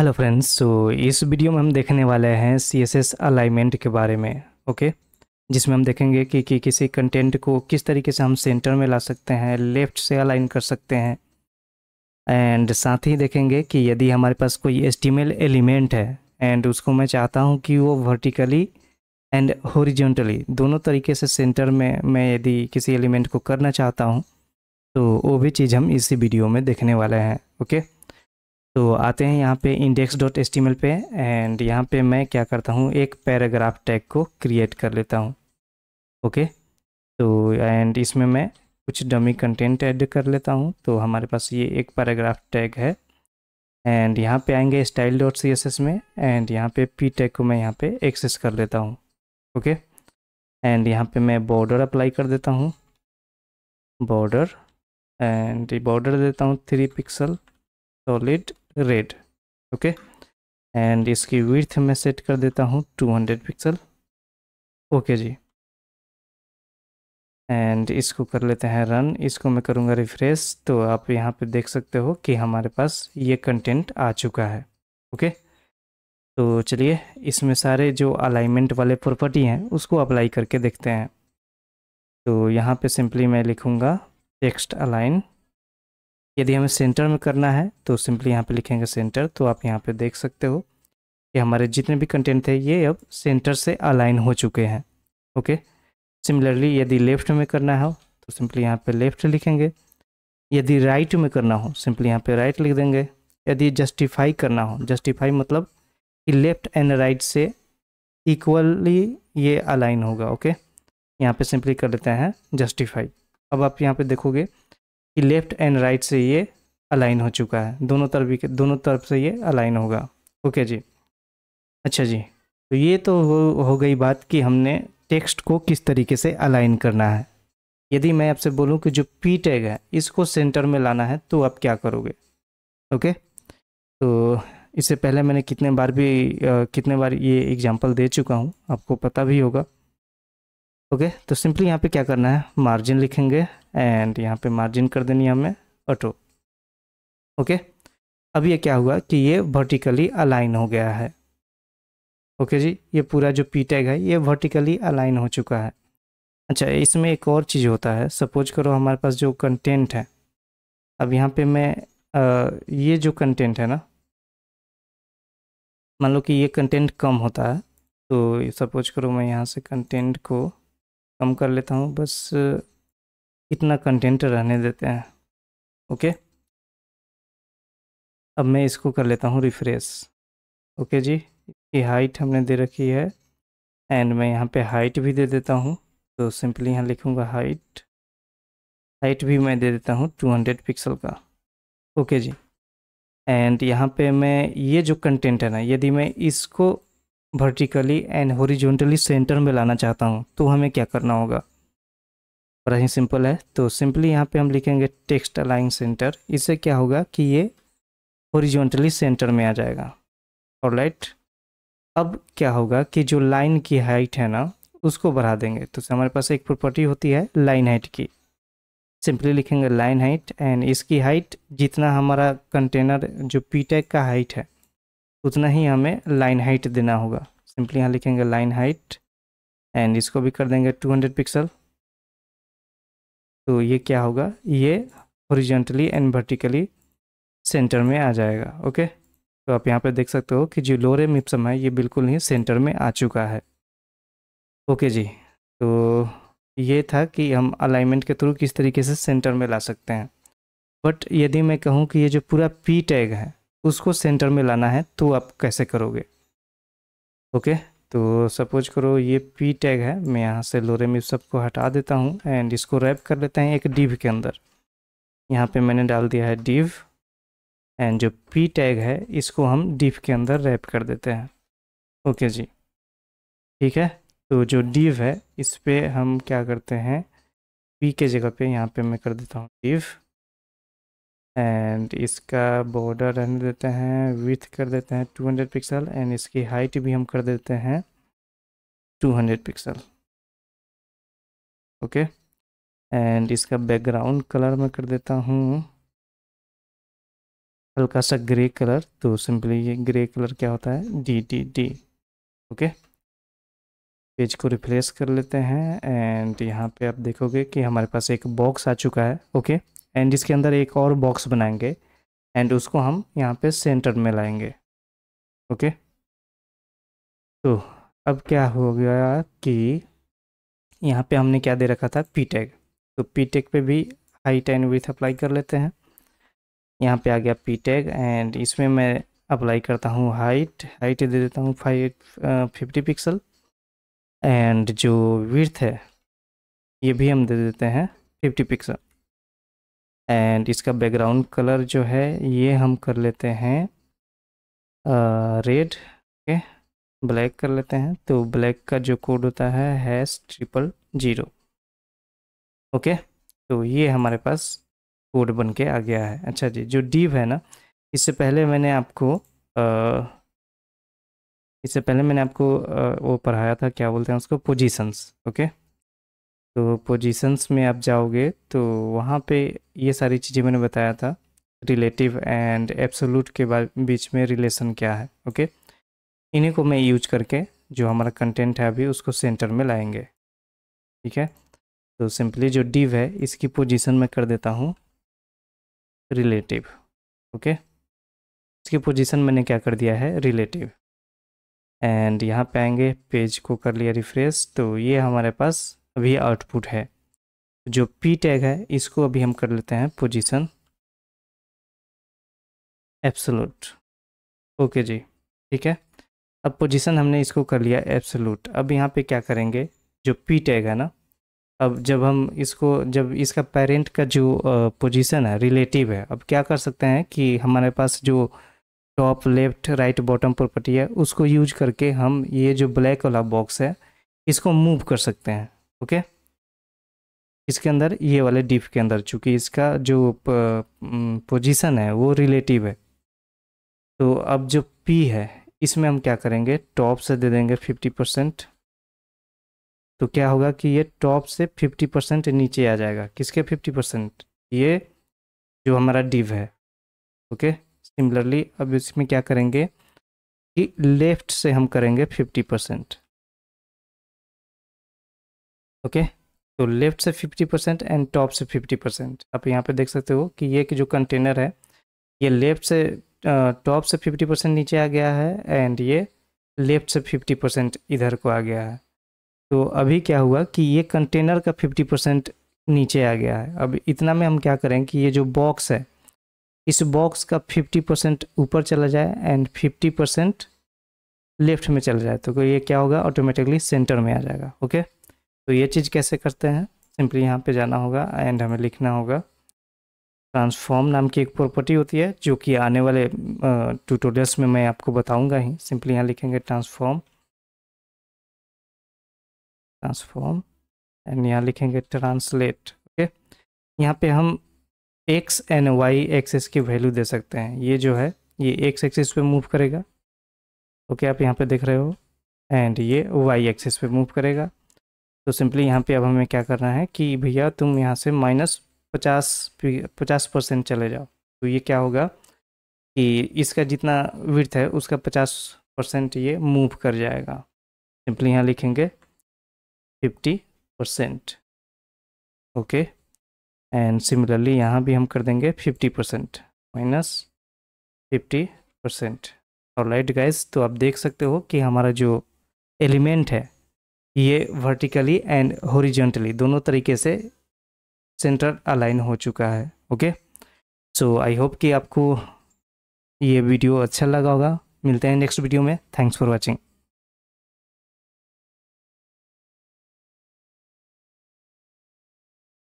Hello friends so इस video में हम देखने वाले हैं सी एस एस अलाइनमेंट के बारे में ओके okay? जिसमें हम देखेंगे कि, कि किसी कंटेंट को किस तरीके से हम सेंटर में ला सकते हैं लेफ़्ट से अलाइन कर सकते हैं एंड साथ ही देखेंगे कि यदि हमारे पास कोई एस्टिमेल एलिमेंट है एंड उसको मैं चाहता हूँ कि वो वर्टिकली एंड हॉरिजॉन्टली दोनों तरीके से सेंटर में मैं यदि किसी एलिमेंट को करना चाहता हूँ तो वो भी चीज़ हम इसी वीडियो में देखने वाले हैं ओके okay? तो आते हैं यहाँ पे इंडेक्स डॉट एस पे एंड यहाँ पे मैं क्या करता हूँ एक पैराग्राफ टैग को क्रिएट कर लेता हूँ ओके तो एंड इसमें मैं कुछ डमी कंटेंट ऐड कर लेता हूँ तो हमारे पास ये एक पैराग्राफ टैग है एंड यहाँ पे आएंगे style dot C S S में एंड यहाँ पे पी टैग को मैं यहाँ पे एक्सेस कर लेता हूँ ओके एंड यहाँ पे मैं बॉर्डर अप्लाई कर देता हूँ बॉर्डर एंड बॉर्डर देता हूँ three pixel solid red okay and इसकी विर्थ मैं सेट कर देता हूँ 200 पिक्सल ओके जी एंड इसको कर लेते हैं रन इसको मैं करूँगा रिफ्रेश तो आप यहाँ पे देख सकते हो कि हमारे पास ये कंटेंट आ चुका है ओके तो चलिए इसमें सारे जो अलाइनमेंट वाले प्रॉपर्टी हैं उसको अप्लाई करके देखते हैं तो यहाँ पे सिंपली मैं लिखूँगा टेक्स्ट अलाइन यदि हमें सेंटर में करना है तो सिंपली यहाँ पे लिखेंगे सेंटर तो आप यहाँ पे देख सकते हो कि हमारे जितने भी कंटेंट थे ये अब सेंटर से अलाइन हो चुके हैं ओके सिमिलरली यदि लेफ्ट में करना हो तो सिंपली यहाँ पे लेफ्ट लिखेंगे यदि राइट में करना हो सिंपली यहाँ पे राइट लिख देंगे यदि जस्टिफाई करना हो जस्टिफाई मतलब कि लेफ्ट एंड राइट से इक्वली ये अलाइन होगा ओके यहाँ पे सिंपली कर लेते हैं जस्टिफाई अब आप यहाँ पे देखोगे कि लेफ़्ट एंड राइट से ये अलाइन हो चुका है दोनों तरफ दोनों तरफ से ये अलाइन होगा ओके जी अच्छा जी तो ये तो हो, हो गई बात कि हमने टेक्स्ट को किस तरीके से अलाइन करना है यदि मैं आपसे बोलूं कि जो पी टैग है इसको सेंटर में लाना है तो आप क्या करोगे ओके तो इससे पहले मैंने कितने बार भी आ, कितने बार ये एग्जांपल दे चुका हूँ आपको पता भी होगा ओके तो सिंपली यहाँ पे क्या करना है मार्जिन लिखेंगे एंड यहाँ पे मार्जिन कर देनी है हमें ऑटो ओके अब ये क्या हुआ कि ये वर्टिकली अलाइन हो गया है ओके okay जी ये पूरा जो पी टैग है ये वर्टिकली अलाइन हो चुका है अच्छा इसमें एक और चीज़ होता है सपोज करो हमारे पास जो कंटेंट है अब यहाँ पे मैं आ, ये जो कंटेंट है ना मान लो कि ये कंटेंट कम होता है तो सपोज करो मैं यहाँ से कंटेंट को कम कर लेता हूँ बस इतना कंटेंट रहने देते हैं ओके अब मैं इसको कर लेता हूँ रिफ्रेश ओके जी इसकी हाइट हमने दे रखी है एंड मैं यहाँ पे हाइट भी दे देता हूँ तो सिंपली यहाँ लिखूँगा हाइट हाइट भी मैं दे देता हूँ 200 पिक्सल का ओके जी एंड यहाँ पे मैं ये जो कंटेंट है ना यदि मैं इसको वर्टिकली एंड हॉरिजॉन्टली सेंटर में लाना चाहता हूँ तो हमें क्या करना होगा बड़ा ही सिंपल है तो सिंपली यहाँ पे हम लिखेंगे टेक्स्ट अलाइन सेंटर इससे क्या होगा कि ये हॉरिजॉन्टली सेंटर में आ जाएगा और लाइट अब क्या होगा कि जो लाइन की हाइट है ना उसको बढ़ा देंगे तो हमारे पास एक प्रॉपर्टी होती है लाइन हाइट की सिंपली लिखेंगे लाइन हाइट एंड इसकी हाइट जितना हमारा कंटेनर जो पी का हाइट है उतना ही हमें लाइन हाइट देना होगा सिंपली यहाँ लिखेंगे लाइन हाइट एंड इसको भी कर देंगे 200 पिक्सल तो ये क्या होगा ये हॉरिजॉन्टली एंड वर्टिकली सेंटर में आ जाएगा ओके तो आप यहाँ पर देख सकते हो कि जो लोरे मिप्सम है ये बिल्कुल ही सेंटर में आ चुका है ओके जी तो ये था कि हम अलाइनमेंट के थ्रू किस तरीके से सेंटर में ला सकते हैं बट यदि मैं कहूँ कि ये जो पूरा पी टैग है उसको सेंटर में लाना है तो आप कैसे करोगे ओके तो सपोज करो ये पी टैग है मैं यहाँ से लोरे में सबको हटा देता हूँ एंड इसको रैप कर लेते हैं एक डिव के अंदर यहाँ पे मैंने डाल दिया है डिव एंड जो पी टैग है इसको हम डिव के अंदर रैप कर देते हैं ओके जी ठीक है तो जो डिव है इस पर हम क्या करते हैं पी के जगह पे यहाँ पे मैं कर देता हूँ डिव एंड इसका बॉर्डर रहने देते हैं विथ कर देते हैं 200 पिक्सल एंड इसकी हाइट भी हम कर देते हैं 200 पिक्सल ओके एंड इसका बैकग्राउंड कलर मैं कर देता हूँ हल्का सा ग्रे कलर तो सिंपली ये ग्रे कलर क्या होता है D D D okay page को रिफ्रेश कर लेते हैं एंड यहाँ पे आप देखोगे कि हमारे पास एक बॉक्स आ चुका है ओके okay? एंड इसके अंदर एक और बॉक्स बनाएंगे एंड उसको हम यहाँ पे सेंटर में लाएंगे ओके तो अब क्या हो गया कि यहाँ पे हमने क्या दे रखा था पी टैग तो पी टैग पे भी हाइट एंड विथ अप्लाई कर लेते हैं यहाँ पे आ गया पी टैग एंड इसमें मैं अप्लाई करता हूँ हाइट हाइट दे देता हूँ फाइव फिफ्टी पिक्सल एंड जो विथ है ये भी हम दे देते हैं फिफ्टी पिक्सल एंड इसका बैकग्राउंड कलर जो है ये हम कर लेते हैं रेड ओके ब्लैक कर लेते हैं तो ब्लैक का जो कोड होता है हैश ट्रिपल जीरो ओके तो ये हमारे पास कोड बन के आ गया है अच्छा जी जो डीव है ना इससे पहले मैंने आपको इससे पहले मैंने आपको आ, वो पढ़ाया था क्या बोलते हैं उसको पोजीशंस ओके तो पोजीशंस में आप जाओगे तो वहाँ पे ये सारी चीज़ें मैंने बताया था रिलेटिव एंड एब्सोलूट के बीच में रिलेशन क्या है ओके इन्हीं को मैं यूज करके जो हमारा कंटेंट है अभी उसको सेंटर में लाएंगे ठीक है तो सिंपली जो डिव है इसकी पोजीशन मैं कर देता हूँ रिलेटिव ओके इसकी पोजीशन मैंने क्या कर दिया है रिलेटिव एंड यहाँ पे आएंगे पेज को कर लिया रिफ्रेश तो ये हमारे पास अभी आउटपुट है जो पी टैग है इसको अभी हम कर लेते हैं पोजीशन एप्सलूट ओके जी ठीक है अब पोजीशन हमने इसको कर लिया एप्सलूट अब यहाँ पे क्या करेंगे जो पी टैग है ना अब जब हम इसको जब इसका पेरेंट का जो पोजीशन है रिलेटिव है अब क्या कर सकते हैं कि हमारे पास जो top left right bottom property है उसको यूज करके हम ये जो ब्लैक वाला बॉक्स है इसको मूव कर सकते हैं ओके इसके अंदर ये वाले डिफ के अंदर चूंकि इसका जो पोजीशन है वो रिलेटिव है तो अब जो पी है इसमें हम क्या करेंगे टॉप से दे देंगे फिफ्टी परसेंट तो क्या होगा कि ये टॉप से फिफ्टी परसेंट नीचे आ जाएगा किसके फिफ्टी परसेंट ये जो हमारा डिव है ओके सिमिलरली अब इसमें क्या करेंगे कि लेफ्ट से हम करेंगे फिफ्टी परसेंट ओके तो लेफ्ट से 50 परसेंट एंड टॉप से 50 परसेंट आप यहाँ पे देख सकते हो कि ये जो कंटेनर है ये लेफ्ट से टॉप से 50 परसेंट नीचे आ गया है एंड ये लेफ्ट से 50 परसेंट इधर को आ गया है तो अभी क्या हुआ कि ये कंटेनर का 50 परसेंट नीचे आ गया है अब इतना में हम क्या करें कि ये जो बॉक्स है इस बॉक्स का फिफ्टी परसेंट ऊपर चला जाए एंड फिफ्टी परसेंट लेफ्ट में चला जाए तो ये क्या होगा ऑटोमेटिकली सेंटर में आ जाएगा ओके okay? तो ये चीज़ कैसे करते हैं सिंपली यहाँ पे जाना होगा एंड हमें लिखना होगा ट्रांसफॉर्म नाम की एक प्रॉपर्टी होती है जो कि आने वाले ट्यूटोरियल्स में मैं आपको बताऊंगा ही सिंपली यहाँ लिखेंगे ट्रांसफॉर्म ट्रांसफॉर्म एंड यहाँ लिखेंगे ट्रांसलेट ओके यहाँ पे हम एक्स एंड वाई एक्सेस की वैल्यू दे सकते हैं ये जो है ये एक्स एक्सेस पे मूव करेगा ओके आप यहाँ पर देख रहे हो एंड ये वाई एक्सेस पे मूव करेगा तो सिंपली यहाँ पे अब हमें क्या करना है कि भैया तुम यहाँ से माइनस पचास पचास परसेंट चले जाओ तो ये क्या होगा कि इसका जितना विर्थ है उसका पचास परसेंट ये मूव कर जाएगा सिंपली यहाँ लिखेंगे fifty percent okay and similarly यहाँ भी हम कर देंगे fifty percent minus fifty percent alright guys तो आप देख सकते हो कि हमारा जो एलिमेंट है ये वर्टिकली एंड होरिजेंटली दोनों तरीके से सेंटर अलाइन हो चुका है ओके सो आई होप कि आपको ये वीडियो अच्छा लगा होगा मिलते हैं नेक्स्ट वीडियो में थैंक्स फॉर वॉचिंग